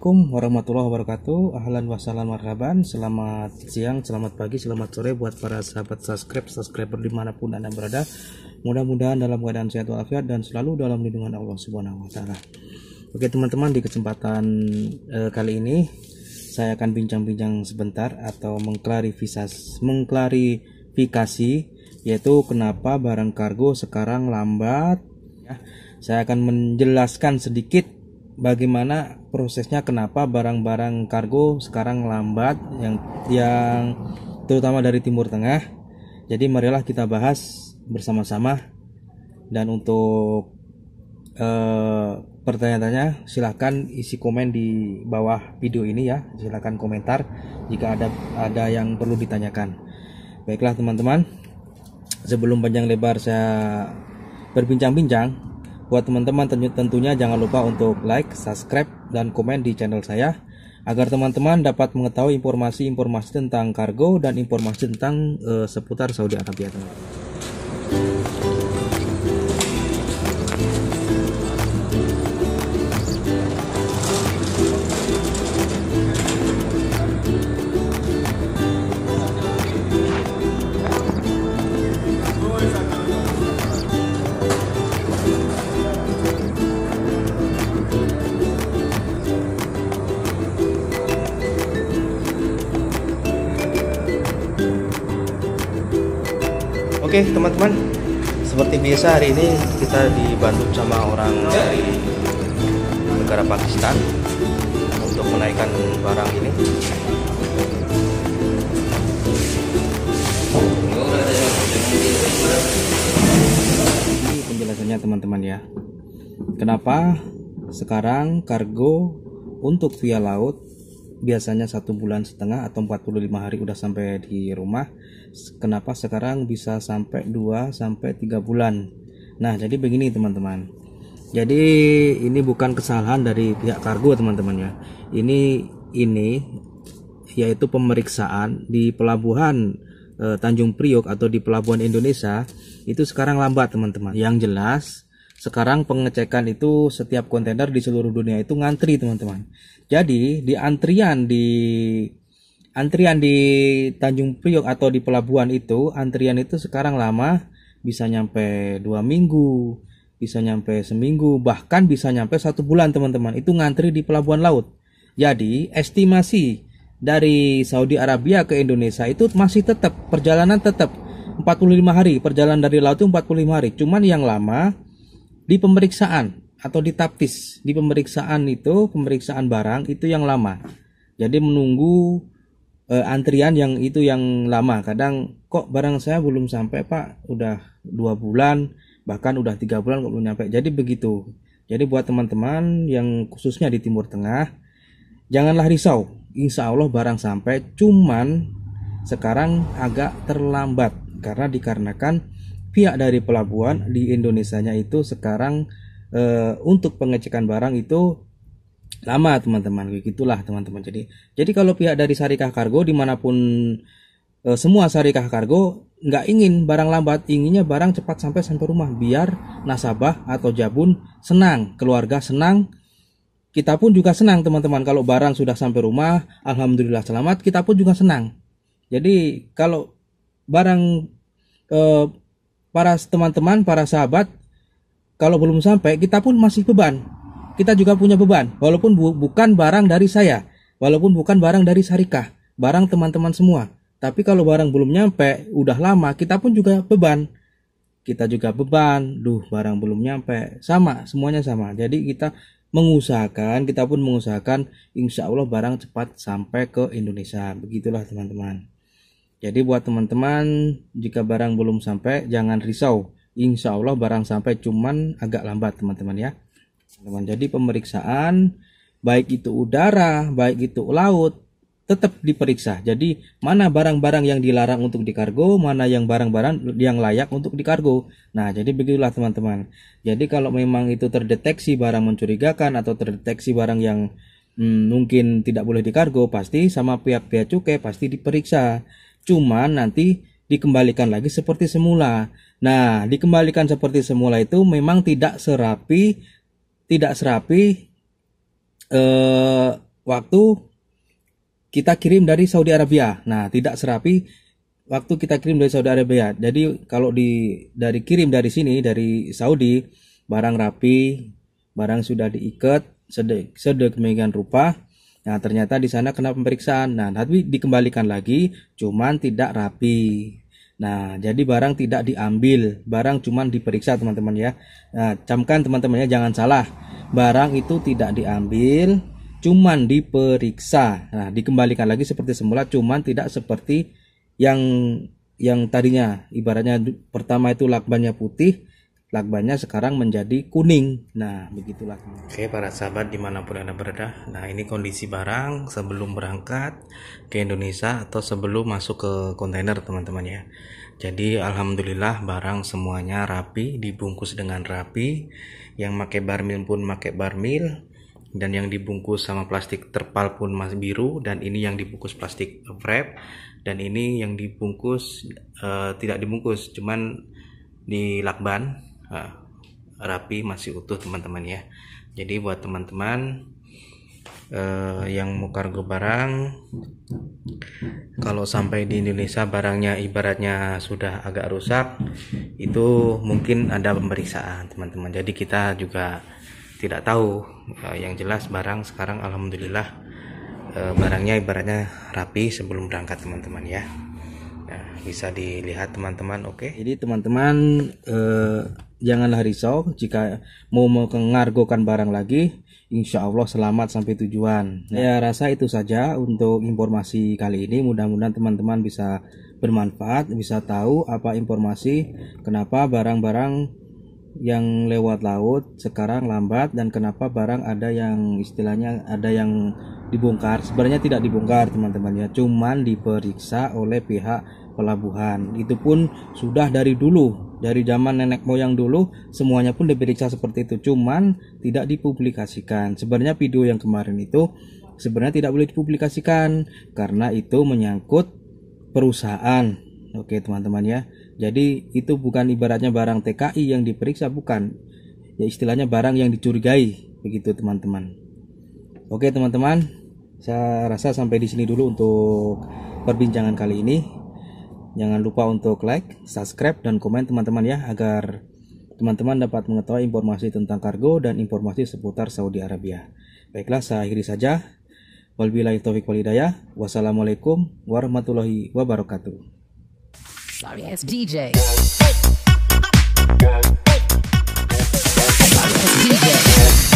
Assalamualaikum warahmatullahi wabarakatuh Ahlan wassalam marhaban Selamat siang, selamat pagi, selamat sore Buat para sahabat subscribe, subscriber dimanapun anda berada Mudah-mudahan dalam keadaan sehat walafiat Dan selalu dalam lindungan Allah subhanahu wa ta'ala Oke teman-teman di kesempatan eh, kali ini Saya akan bincang-bincang sebentar Atau mengklarifikasi, mengklarifikasi Yaitu kenapa barang kargo sekarang lambat ya, Saya akan menjelaskan sedikit bagaimana prosesnya kenapa barang-barang kargo sekarang lambat yang yang terutama dari Timur Tengah. Jadi marilah kita bahas bersama-sama dan untuk eh, pertanyaannya silahkan isi komen di bawah video ini ya silahkan komentar jika ada ada yang perlu ditanyakan baiklah teman-teman sebelum panjang lebar saya berbincang-bincang Buat teman-teman tentunya jangan lupa untuk like, subscribe, dan komen di channel saya agar teman-teman dapat mengetahui informasi-informasi tentang kargo dan informasi tentang uh, seputar Saudi Arabia teman Oke teman-teman, seperti biasa hari ini kita dibantu sama orang dari negara Pakistan untuk menaikkan barang ini. Ini penjelasannya teman-teman ya. Kenapa sekarang kargo untuk via laut biasanya satu bulan setengah atau 45 hari udah sampai di rumah kenapa sekarang bisa sampai 2 sampai 3 bulan nah jadi begini teman-teman jadi ini bukan kesalahan dari pihak kargo teman-teman ya ini ini yaitu pemeriksaan di pelabuhan eh, Tanjung Priok atau di pelabuhan Indonesia itu sekarang lambat teman-teman yang jelas sekarang pengecekan itu setiap kontainer di seluruh dunia itu ngantri teman-teman. Jadi di antrian di antrian di Tanjung Priok atau di pelabuhan itu antrian itu sekarang lama bisa nyampe dua minggu, bisa nyampe seminggu, bahkan bisa nyampe satu bulan teman-teman. Itu ngantri di pelabuhan laut. Jadi estimasi dari Saudi Arabia ke Indonesia itu masih tetap perjalanan tetap 45 hari perjalanan dari laut itu 45 hari cuman yang lama di pemeriksaan atau di taptis, di pemeriksaan itu pemeriksaan barang itu yang lama. Jadi menunggu e, antrian yang itu yang lama. Kadang kok barang saya belum sampai pak, udah dua bulan bahkan udah tiga bulan kok belum nyampe. Jadi begitu. Jadi buat teman-teman yang khususnya di Timur Tengah, janganlah risau. Insya Allah barang sampai, cuman sekarang agak terlambat karena dikarenakan pihak dari pelabuhan di nya itu sekarang e, untuk pengecekan barang itu lama teman-teman begitulah teman-teman jadi jadi kalau pihak dari syarikah kargo dimanapun e, semua syarikah kargo nggak ingin barang lambat inginnya barang cepat sampai sampai rumah biar nasabah atau jabun senang keluarga senang kita pun juga senang teman-teman kalau barang sudah sampai rumah alhamdulillah selamat kita pun juga senang jadi kalau barang e, para teman-teman, para sahabat, kalau belum sampai, kita pun masih beban. Kita juga punya beban, walaupun bu bukan barang dari saya, walaupun bukan barang dari Sarikah, barang teman-teman semua. Tapi kalau barang belum nyampe, udah lama, kita pun juga beban. Kita juga beban, duh barang belum nyampe, sama, semuanya sama. Jadi kita mengusahakan, kita pun mengusahakan, insya Allah barang cepat sampai ke Indonesia. Begitulah teman-teman. Jadi buat teman-teman, jika barang belum sampai, jangan risau. Insya Allah barang sampai cuman agak lambat teman-teman ya. Teman, jadi pemeriksaan baik itu udara, baik itu laut, tetap diperiksa. Jadi mana barang-barang yang dilarang untuk dikargo, mana yang barang-barang yang layak untuk dikargo. Nah, jadi begitulah teman-teman. Jadi kalau memang itu terdeteksi barang mencurigakan atau terdeteksi barang yang hmm, mungkin tidak boleh dikargo, pasti sama pihak pihak cukai pasti diperiksa cuman nanti dikembalikan lagi seperti semula. Nah, dikembalikan seperti semula itu memang tidak serapi tidak serapi eh waktu kita kirim dari Saudi Arabia. Nah, tidak serapi waktu kita kirim dari Saudi Arabia. Jadi kalau di dari kirim dari sini dari Saudi barang rapi, barang sudah diikat sedek sedemikian rupa Nah, ternyata di sana kena pemeriksaan. Nah, tapi dikembalikan lagi, cuman tidak rapi. Nah, jadi barang tidak diambil, barang cuman diperiksa teman-teman ya. Nah, camkan teman-temannya jangan salah. Barang itu tidak diambil, cuman diperiksa. Nah, dikembalikan lagi seperti semula, cuman tidak seperti yang yang tadinya ibaratnya pertama itu lakbannya putih, lakbannya sekarang menjadi kuning. Nah, begitulah. Oke, para sahabat dimanapun Anda berada. Nah, ini kondisi barang sebelum berangkat ke Indonesia atau sebelum masuk ke kontainer, teman-teman ya. Jadi, Alhamdulillah barang semuanya rapi, dibungkus dengan rapi. Yang pakai barmil pun pakai barmil. Dan yang dibungkus sama plastik terpal pun masih biru. Dan ini yang dibungkus plastik wrap. Dan ini yang dibungkus, uh, tidak dibungkus, cuman di lakban Ah, rapi masih utuh teman-teman ya jadi buat teman-teman eh, yang mau kargo barang kalau sampai di Indonesia barangnya ibaratnya sudah agak rusak itu mungkin ada pemeriksaan teman-teman jadi kita juga tidak tahu eh, yang jelas barang sekarang alhamdulillah eh, barangnya ibaratnya rapi sebelum berangkat teman-teman ya nah, bisa dilihat teman-teman oke okay? jadi teman-teman eh, janganlah risau jika mau mengargokan barang lagi Insya Allah selamat sampai tujuan ya. ya rasa itu saja untuk informasi kali ini mudah-mudahan teman-teman bisa bermanfaat bisa tahu apa informasi kenapa barang-barang yang lewat laut sekarang lambat dan kenapa barang ada yang istilahnya ada yang dibongkar sebenarnya tidak dibongkar teman-teman ya cuman diperiksa oleh pihak pelabuhan itu pun sudah dari dulu dari zaman nenek moyang dulu semuanya pun diperiksa seperti itu cuman tidak dipublikasikan sebenarnya video yang kemarin itu sebenarnya tidak boleh dipublikasikan karena itu menyangkut perusahaan oke teman-teman ya jadi itu bukan ibaratnya barang TKI yang diperiksa bukan ya istilahnya barang yang dicurigai begitu teman-teman oke teman-teman saya rasa sampai di sini dulu untuk perbincangan kali ini jangan lupa untuk like subscribe dan komen teman-teman ya agar teman-teman dapat mengetahui informasi tentang kargo dan informasi seputar Saudi Arabia baiklah saya akhiri saja Wabillahi taufiq walhidayah. Wassalamualaikum warahmatullahi wabarakatuh. Sorry,